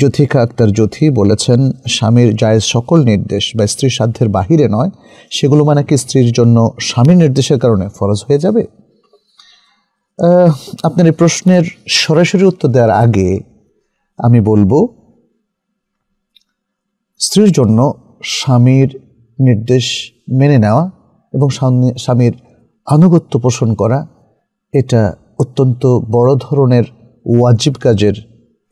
জ্যোথিকা আক্তার জ্যোথি বলেছেন স্বামীর জায়েজ সকল নির্দেশ বা স্ত্রী সাধ্যের বাহিরে নয় সেগুলো মানে কি স্ত্রীর জন্য স্বামীর নির্দেশের কারণে ফরজ হয়ে যাবে আপনার এই প্রশ্নের সরাসরি উত্তর দেওয়ার আগে আমি বলবো স্ত্রীর জন্য স্বামীর নির্দেশ মেনে নেওয়া এবং স্বামীর আনুগত্য পোষণ করা এটা অত্যন্ত বড় ধরনের ওয়াজিব কাজের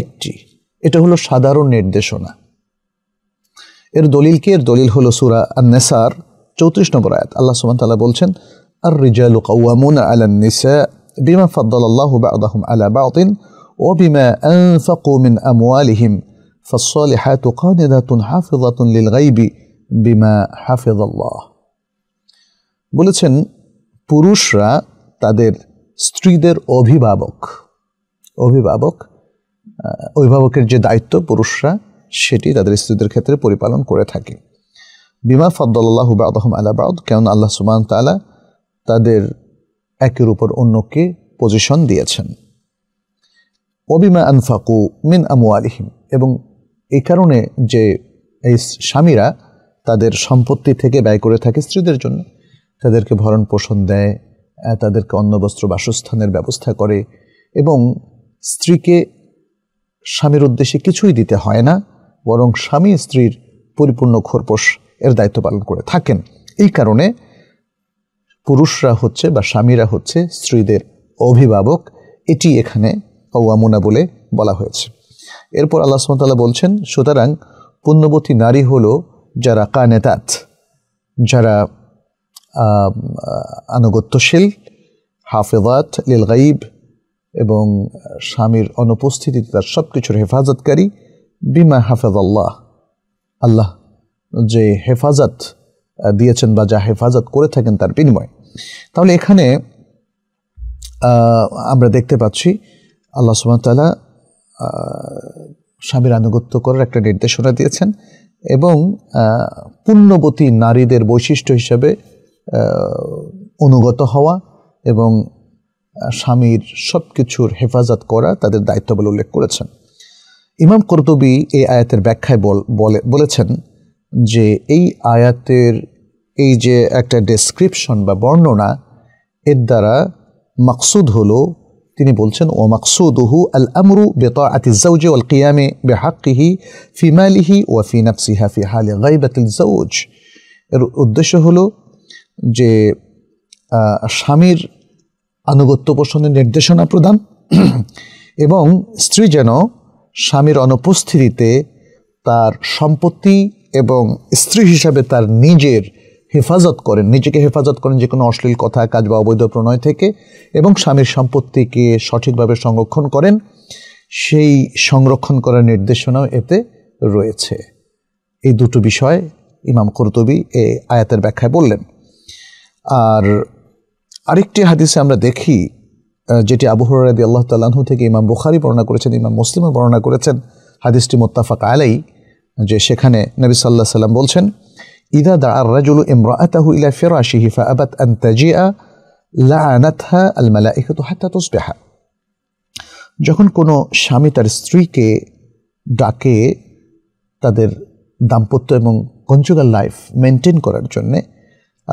একটি এটা হলো সাধারণ নির্দেশনা এর দলিল কি এর দলিল হলো সুরা নেসার চৌত্রিশ নম্বর আয়াত আল্লাহ সুমান তাল্লাহ বলছেন আর রিজালু কাউয়ামুন আলান নিসা বিমা ফদ্দাল্লাহ বাদাহুম আলা বাতিন ও বিমা আনফাকু মিন আমওয়ালিহিম فالصالحات قانتة حافظة للغيب بما حافظ الله বলেছেন পুরুষরা তাদের স্ত্রীদের অভিভাবক অভিভাবক অভিভাবকের যে দায়িত্ব পুরুষরা সেটি তাদের স্ত্রীদের ক্ষেত্রে পরিপালন করে থাকে বিমা ফদ্দুল্লাহ বাদহম আলাবাদ কেন আল্লাহ সুমান তালা তাদের একের উপর অন্যকে পজিশন দিয়েছেন অবিমা আনফাকু মিন আমু আলিহিম এবং এই কারণে যে এই স্বামীরা তাদের সম্পত্তি থেকে ব্যয় করে থাকে স্ত্রীদের জন্য তাদেরকে ভরণ পোষণ দেয় তাদেরকে অন্ন বস্ত্র বাসস্থানের ব্যবস্থা করে এবং স্ত্রীকে স্বামীর উদ্দেশ্যে কিছুই দিতে হয় না বরং স্বামী স্ত্রীর পরিপূর্ণ খোরপোশ এর দায়িত্ব পালন করে থাকেন এই কারণে পুরুষরা হচ্ছে বা স্বামীরা হচ্ছে স্ত্রীদের অভিভাবক এটি এখানে অওয়ামুনা বলে বলা হয়েছে এরপর আল্লাহ সুমতাল্লাহ বলছেন সুতরাং পুণ্যবতী নারী হলো যারা কানেতাত যারা আনুগত্যশীল হাফেজাত লিল গাইব এবং স্বামীর অনুপস্থিতিতে তার সব কিছুর হেফাজতকারী বিমা হাফেজ আল্লাহ আল্লাহ যে হেফাজত দিয়েছেন বা যা হেফাজত করে থাকেন তার বিনিময়ে তাহলে এখানে আমরা দেখতে পাচ্ছি আল্লাহ সুমতালা স্বামীর আনুগত্য করার একটা নির্দেশনা দিয়েছেন এবং পুণ্যবতী নারীদের বৈশিষ্ট্য হিসাবে অনুগত হওয়া এবং স্বামীর সব কিছুর হেফাজত করা তাদের দায়িত্ব বলে উল্লেখ করেছেন ইমাম কর্তবী এই আয়াতের ব্যাখ্যায় বল বলেছেন যে এই আয়াতের এই যে একটা ডেসক্রিপশন বা বর্ণনা এর দ্বারা মাকসুদ হলো তিনি বলছেন ও মাকসুদ উহু আল আমরু বেতা আতিজাউজি অল কিয়ামে হাকিহি ফিমালিহি ও ফি হাফি হালে গাই বাতিল জৌজ এর উদ্দেশ্য হলো যে স্বামীর আনুগত্য পোষণের নির্দেশনা প্রদান এবং স্ত্রী যেন স্বামীর অনুপস্থিতিতে তার সম্পত্তি এবং স্ত্রী হিসাবে তার নিজের হেফাজত করেন নিজেকে হেফাজত করেন যে কোনো অশ্লীল কথা কাজ বা অবৈধ প্রণয় থেকে এবং স্বামীর সম্পত্তিকে সঠিকভাবে সংরক্ষণ করেন সেই সংরক্ষণ করার নির্দেশনাও এতে রয়েছে এই দুটো বিষয় ইমাম কর্তবী এ আয়াতের ব্যাখ্যায় বললেন আর আরেকটি হাদিসে আমরা দেখি যেটি আবহরাদি আল্লাহ তাল্লাহু থেকে ইমাম বুখারি বর্ণনা করেছেন ইমাম মুসলিমও বর্ণনা করেছেন হাদিসটি মোত্তাফাক আলাই যে সেখানে নবী সাল্লাহ সাল্লাম বলছেন ইদা দা আর রাজুল ইমরাতাহু ইলা ফিরাশিহি ফাআবাত আন তাজিআ লাআনাতহা আল মালাইকাতু হাত্তা তুসবিহা যখন কোনো স্বামী তার স্ত্রীকে ডাকে তাদের দাম্পত্য এবং কনজুগাল লাইফ মেনটেন করার জন্যে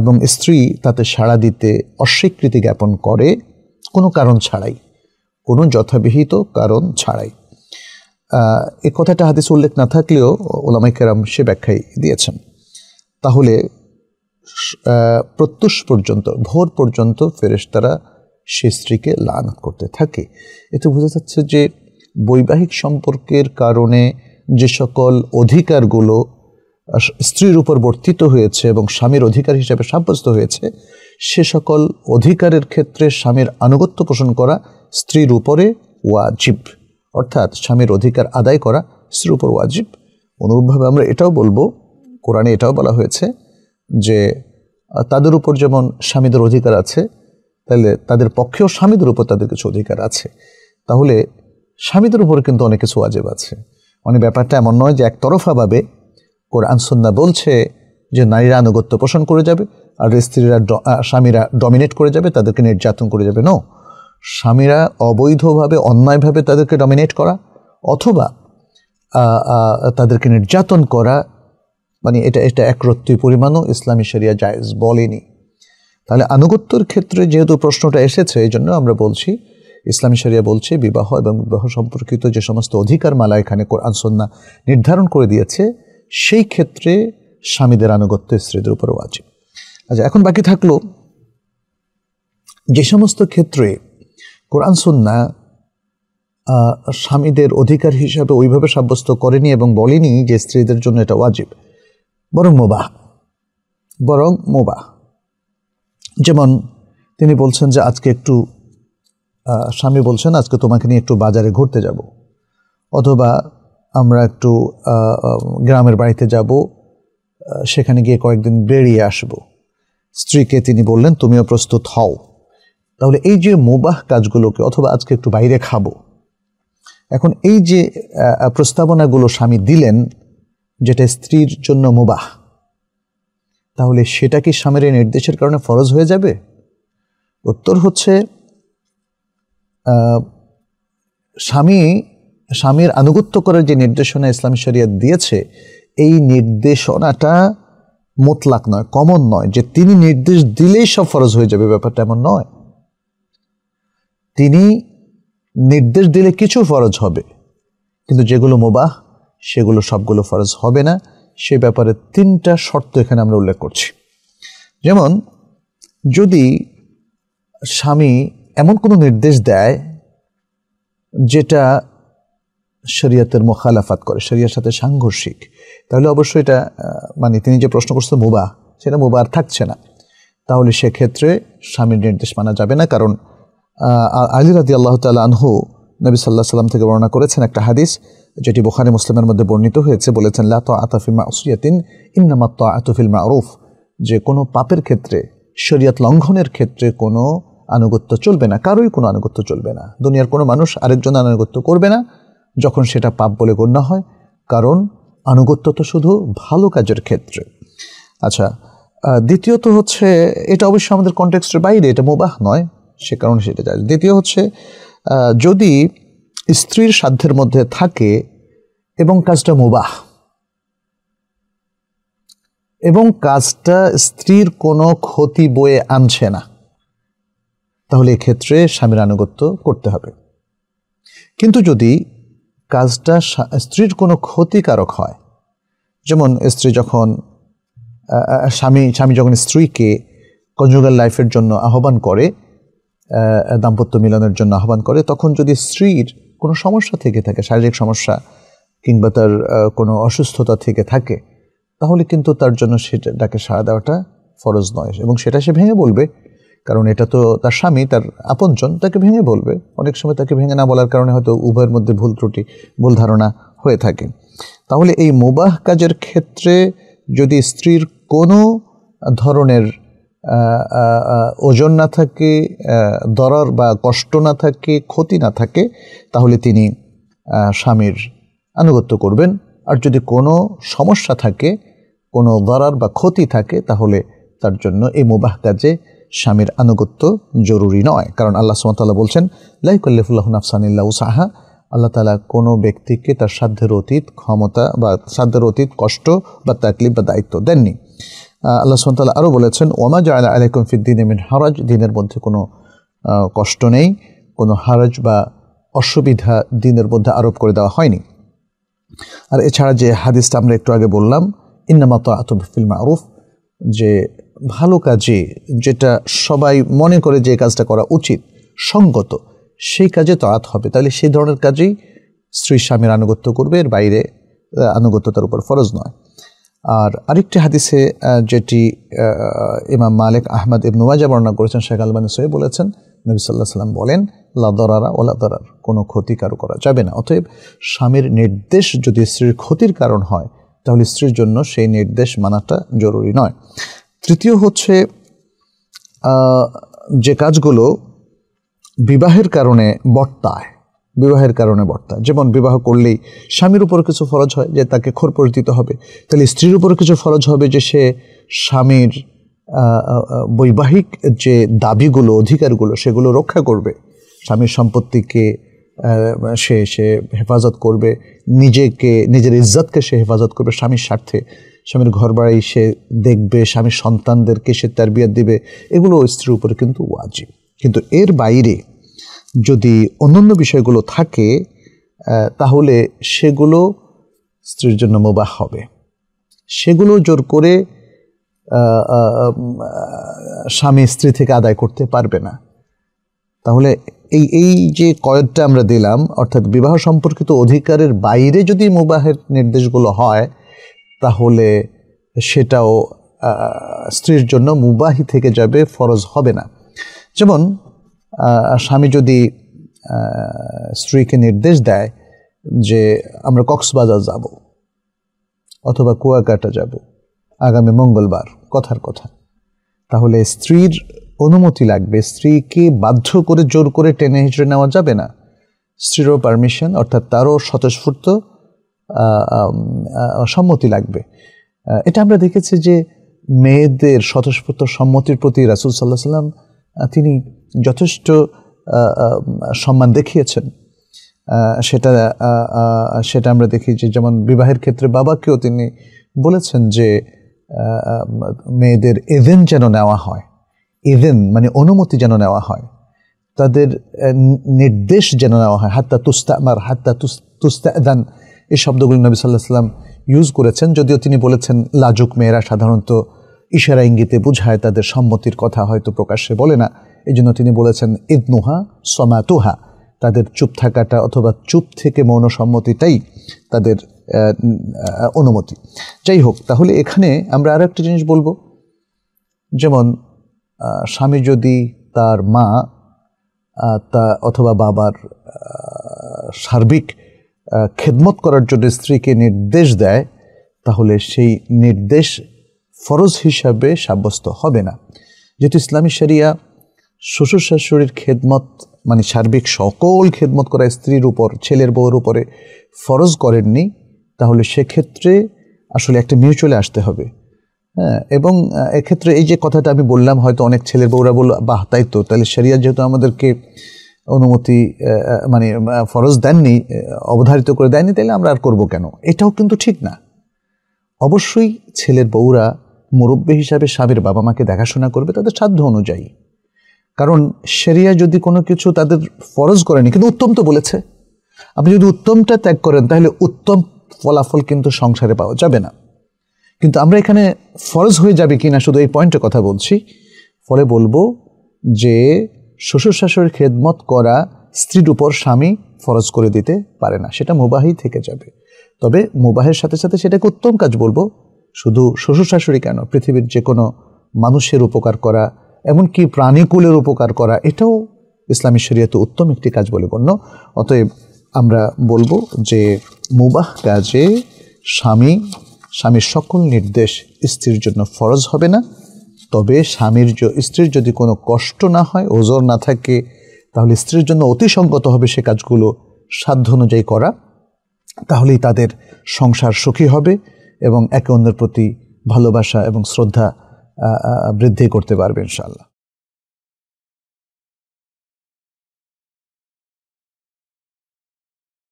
এবং স্ত্রী তাতে সাড়া দিতে অস্বীকৃতি জ্ঞাপন করে কোনো কারণ ছাড়াই কোনো যথাবিহিত কারণ ছাড়াই এ কথাটা হাদিস উল্লেখ না থাকলেও ওলামাই কেরাম সে ব্যাখ্যাই দিয়েছেন তাহলে প্রত্যুষ পর্যন্ত ভোর পর্যন্ত ফেরেশতারা সে স্ত্রীকে লান করতে থাকে এতে বোঝা যাচ্ছে যে বৈবাহিক সম্পর্কের কারণে যে সকল অধিকারগুলো স্ত্রীর উপর বর্তিত হয়েছে এবং স্বামীর অধিকার হিসেবে সাব্যস্ত হয়েছে সে সকল অধিকারের ক্ষেত্রে স্বামীর আনুগত্য পোষণ করা স্ত্রীর উপরে ওয়াজিব অর্থাৎ স্বামীর অধিকার আদায় করা স্ত্রীর উপর ওয়াজিব অনুরূপভাবে আমরা এটাও বলবো কোরআনে এটাও বলা হয়েছে যে তাদের উপর যেমন স্বামীদের অধিকার আছে তাহলে তাদের পক্ষেও স্বামীদের উপর তাদের কিছু অধিকার আছে তাহলে স্বামীদের উপর কিন্তু অনেক কিছু ওয়াজেব আছে অনেক মানে ব্যাপারটা এমন নয় যে একতরফাভাবে কোরআন সন্না বলছে যে নারীরা আনুগত্য পোষণ করে যাবে আর স্ত্রীরা স্বামীরা ডমিনেট করে যাবে তাদেরকে নির্যাতন করে যাবে নো স্বামীরা অবৈধভাবে অন্যায়ভাবে তাদেরকে ডমিনেট করা অথবা তাদেরকে নির্যাতন করা মানে এটা এটা একরত্তি পরিমাণও ইসলামী সেরিয়া জায়জ বলেনি তাহলে আনুগত্যর ক্ষেত্রে যেহেতু প্রশ্নটা এসেছে এই জন্য আমরা বলছি ইসলামী সেরিয়া বলছে বিবাহ এবং বিবাহ সম্পর্কিত যে সমস্ত অধিকার মালা এখানে আনসন্না নির্ধারণ করে দিয়েছে সেই ক্ষেত্রে স্বামীদের আনুগত্য স্ত্রীদের উপর ওয়াজিব আচ্ছা এখন বাকি থাকলো যে সমস্ত ক্ষেত্রে কোরআন সন্না স্বামীদের অধিকার হিসাবে ওইভাবে সাব্যস্ত করেনি এবং বলেনি যে স্ত্রীদের জন্য এটা ওয়াজিব বরং মোবাহ বরং মোবাহ যেমন তিনি বলছেন যে আজকে একটু স্বামী বলছেন আজকে তোমাকে নিয়ে একটু বাজারে ঘুরতে যাব অথবা আমরা একটু গ্রামের বাড়িতে যাব সেখানে গিয়ে কয়েকদিন বেরিয়ে আসব স্ত্রীকে তিনি বললেন তুমিও প্রস্তুত হও তাহলে এই যে মোবাহ কাজগুলোকে অথবা আজকে একটু বাইরে খাবো এখন এই যে প্রস্তাবনাগুলো স্বামী দিলেন যেটা স্ত্রীর জন্য মোবাহ তাহলে সেটা কি স্বামীর এই নির্দেশের কারণে ফরজ হয়ে যাবে উত্তর হচ্ছে স্বামী স্বামীর আনুগত্য করার যে নির্দেশনা ইসলামী শরিয়াত দিয়েছে এই নির্দেশনাটা মোতলাক নয় কমন নয় যে তিনি নির্দেশ দিলেই সব ফরজ হয়ে যাবে ব্যাপারটা এমন নয় তিনি নির্দেশ দিলে কিছু ফরজ হবে কিন্তু যেগুলো মোবাহ সেগুলো সবগুলো ফরজ হবে না সে ব্যাপারে তিনটা শর্ত এখানে আমরা উল্লেখ করছি যেমন যদি স্বামী এমন কোনো নির্দেশ দেয় যেটা শরিয়াতের মোখালাফাত করে শরিয়ার সাথে সাংঘর্ষিক তাহলে অবশ্যই এটা মানে তিনি যে প্রশ্ন করছেন মুবা সেটা মুবা আর থাকছে না তাহলে সেক্ষেত্রে স্বামীর নির্দেশ মানা যাবে না কারণ আলী রাদি আল্লাহ তাল আনহু নবী সাল্লাহ সাল্লাম থেকে বর্ণনা করেছেন একটা হাদিস যেটি বোখারি মুসলিমের মধ্যে বর্ণিত হয়েছে বলেছেন লা তো আতাফিমা আসিয়াতিন ইন্নামা তো আতফিল মারুফ যে কোনো পাপের ক্ষেত্রে শরিয়ত লঙ্ঘনের ক্ষেত্রে কোনো আনুগত্য চলবে না কারোই কোনো আনুগত্য চলবে না দুনিয়ার কোনো মানুষ আরেকজন আনুগত্য করবে না যখন সেটা পাপ বলে গণ্য হয় কারণ আনুগত্য তো শুধু ভালো কাজের ক্ষেত্রে আচ্ছা দ্বিতীয়ত হচ্ছে এটা অবশ্যই আমাদের কন্টেক্সটের বাইরে এটা মোবাহ নয় সে কারণে সেটা যায় দ্বিতীয় হচ্ছে যদি স্ত্রীর সাধ্যের মধ্যে থাকে এবং কাজটা মোবাহ এবং কাজটা স্ত্রীর কোনো ক্ষতি বয়ে আনছে না তাহলে এক্ষেত্রে স্বামীর আনুগত্য করতে হবে কিন্তু যদি কাজটা স্ত্রীর কোনো ক্ষতিকারক হয় যেমন স্ত্রী যখন স্বামী স্বামী যখন স্ত্রীকে কনজুগাল লাইফের জন্য আহ্বান করে দাম্পত্য মিলনের জন্য আহ্বান করে তখন যদি স্ত্রীর কোনো সমস্যা থেকে থাকে শারীরিক সমস্যা কিংবা তার কোনো অসুস্থতা থেকে থাকে তাহলে কিন্তু তার জন্য সেটাকে সাড়া দেওয়াটা ফরজ নয় এবং সেটা সে ভেঙে বলবে কারণ এটা তো তার স্বামী তার আপনজন তাকে ভেঙে বলবে অনেক সময় তাকে ভেঙে না বলার কারণে হয়তো উভয়ের মধ্যে ভুল ত্রুটি ভুল ধারণা হয়ে থাকে তাহলে এই মোবাহ কাজের ক্ষেত্রে যদি স্ত্রীর কোনো ধরনের ওজন না থাকে দরার বা কষ্ট না থাকে ক্ষতি না থাকে তাহলে তিনি স্বামীর আনুগত্য করবেন আর যদি কোনো সমস্যা থাকে কোনো দরার বা ক্ষতি থাকে তাহলে তার জন্য এই মুবাহ কাজে স্বামীর আনুগত্য জরুরি নয় কারণ আল্লাহ সুমতাল্লাহ বলছেন লাইকুল্লিফুল্লাহ নাফসানিল্লাহ সাহা আল্লাহ তালা কোনো ব্যক্তিকে তার সাধ্যের অতীত ক্ষমতা বা সাধ্যের অতীত কষ্ট বা তাকলিফ বা দায়িত্ব দেননি আল্লাহ সুমতাল্লাহ আরও বলেছেন ওমা জা আলা আলাইকুম ফিদ্দিন এমিন হারাজ দিনের মধ্যে কোনো কষ্ট নেই কোনো হারাজ বা অসুবিধা দিনের মধ্যে আরোপ করে দেওয়া হয়নি আর এছাড়া যে হাদিসটা আমরা একটু আগে বললাম ইন্নামাত আতব ফিল মারুফ যে ভালো কাজে যেটা সবাই মনে করে যে কাজটা করা উচিত সঙ্গত সেই কাজে তাঁত হবে তাহলে সেই ধরনের কাজেই স্ত্রী স্বামীর আনুগত্য করবে এর বাইরে আনুগত্যতার উপর ফরজ নয় আর আরেকটি হাদিসে যেটি ইমাম মালিক আহমদ ইবনুয়াজা বর্ণনা করেছেন শেখ আলবানি সোহেব বলেছেন নবী সাল্লাহ সাল্লাম বলেন লাদরারা ওলা দরার কোনো ক্ষতি কারো করা যাবে না অতএব স্বামীর নির্দেশ যদি স্ত্রীর ক্ষতির কারণ হয় তাহলে স্ত্রীর জন্য সেই নির্দেশ মানাটা জরুরি নয় তৃতীয় হচ্ছে যে কাজগুলো বিবাহের কারণে বর্তায় বিবাহের কারণে বর্তায় যেমন বিবাহ করলেই স্বামীর উপর কিছু ফরজ হয় যে তাকে খোরপোশ দিতে হবে তাহলে স্ত্রীর উপর কিছু ফরজ হবে যে সে স্বামীর বৈবাহিক যে দাবিগুলো অধিকারগুলো সেগুলো রক্ষা করবে স্বামীর সম্পত্তিকে সে সে হেফাজত করবে নিজেকে নিজের ইজ্জতকে সে হেফাজত করবে স্বামীর স্বার্থে স্বামীর ঘর বাড়ি সে দেখবে স্বামীর সন্তানদেরকে সে তার বিয়ে দেবে এগুলো স্ত্রীর উপরে কিন্তু ওয়াজিব কিন্তু এর বাইরে যদি অন্যান্য বিষয়গুলো থাকে তাহলে সেগুলো স্ত্রীর জন্য মোবাহ হবে সেগুলো জোর করে স্বামী স্ত্রী থেকে আদায় করতে পারবে না তাহলে এই এই যে কয়েকটা আমরা দিলাম অর্থাৎ বিবাহ সম্পর্কিত অধিকারের বাইরে যদি মোবাহের নির্দেশগুলো হয় তাহলে সেটাও স্ত্রীর জন্য মুবাহি থেকে যাবে ফরজ হবে না যেমন স্বামী যদি স্ত্রীকে নির্দেশ দেয় যে আমরা কক্সবাজার যাব অথবা কুয়াকাটা যাব আগামী মঙ্গলবার কথার কথা তাহলে স্ত্রীর অনুমতি লাগবে স্ত্রীকে বাধ্য করে জোর করে টেনে হিঁচড়ে নেওয়া যাবে না স্ত্রীরও পারমিশন অর্থাৎ তারও স্বতঃস্ফূর্ত সম্মতি লাগবে এটা আমরা দেখেছি যে মেয়েদের স্বতঃস্ফূর্ত সম্মতির প্রতি রাসুল সাল্লাহ সাল্লাম তিনি যথেষ্ট সম্মান দেখিয়েছেন সেটা সেটা আমরা দেখি যে যেমন বিবাহের ক্ষেত্রে বাবাকেও তিনি বলেছেন যে মেয়েদের এদেন যেন নেওয়া হয় এদেন মানে অনুমতি যেন নেওয়া হয় তাদের নির্দেশ যেন নেওয়া হয় হাত্তা তুস্তা আমার হাত্তা তুস্তা এই শব্দগুলি নবী সাল্লাহ সাল্লাম ইউজ করেছেন যদিও তিনি বলেছেন লাজুক মেয়েরা সাধারণত ইশারা ইঙ্গিতে বুঝায় তাদের সম্মতির কথা হয়তো প্রকাশ্যে বলে না এই জন্য তিনি বলেছেন ইদনুহা সমাতুহা তাদের চুপ থাকাটা অথবা চুপ থেকে মৌন সম্মতিটাই তাদের অনুমতি যাই হোক তাহলে এখানে আমরা আর একটা জিনিস বলবো যেমন স্বামী যদি তার মা তা অথবা বাবার সার্বিক খেদমত করার জন্য স্ত্রীকে নির্দেশ দেয় তাহলে সেই নির্দেশ ফরজ হিসাবে সাব্যস্ত হবে না যেহেতু ইসলামী শরিয়া শ্বশুর শাশুড়ির খেদমত মানে সার্বিক সকল খেদমত করা স্ত্রীর উপর ছেলের বউর উপরে ফরজ করেননি তাহলে সেক্ষেত্রে আসলে একটা মিউচুয়ালে আসতে হবে হ্যাঁ এবং এক্ষেত্রে এই যে কথাটা আমি বললাম হয়তো অনেক ছেলের বউরা বলল বাহ তাই তো তাহলে শরিয়া যেহেতু আমাদেরকে অনুমতি মানে ফরজ দেননি অবধারিত করে দেননি তাহলে আমরা আর করবো কেন এটাও কিন্তু ঠিক না অবশ্যই ছেলের বউরা মুরব্বী হিসাবে স্বামীর বাবা মাকে দেখাশোনা করবে তাদের সাধ্য অনুযায়ী কারণ সেরিয়া যদি কোনো কিছু তাদের ফরজ করেনি কিন্তু উত্তম তো বলেছে আপনি যদি উত্তমটা ত্যাগ করেন তাহলে উত্তম ফলাফল কিন্তু সংসারে পাওয়া যাবে না কিন্তু আমরা এখানে ফরজ হয়ে যাবে কি না শুধু এই পয়েন্টে কথা বলছি ফলে বলবো যে শ্বশুর শাশুড়ির খেদমত করা স্ত্রীর উপর স্বামী ফরজ করে দিতে পারে না সেটা মুবাহি থেকে যাবে তবে মুবাহের সাথে সাথে সেটাকে উত্তম কাজ বলবো শুধু শ্বশুর শাশুড়ি কেন পৃথিবীর যে কোনো মানুষের উপকার করা এমনকি প্রাণীকুলের উপকার করা এটাও ইসলামী শরিয়াতে উত্তম একটি কাজ বলে গণ্য অতএব আমরা বলবো যে মুবাহ কাজে স্বামী স্বামীর সকল নির্দেশ স্ত্রীর জন্য ফরজ হবে না তবে স্বামীর স্ত্রীর যদি কোনো কষ্ট না হয় ওজোর না থাকে তাহলে স্ত্রীর জন্য অতি সঙ্গত হবে সে কাজগুলো সাধ্য অনুযায়ী করা তাহলেই তাদের সংসার সুখী হবে এবং একে অন্যের প্রতি ভালোবাসা এবং শ্রদ্ধা বৃদ্ধি করতে পারবে ইনশাল্লাহ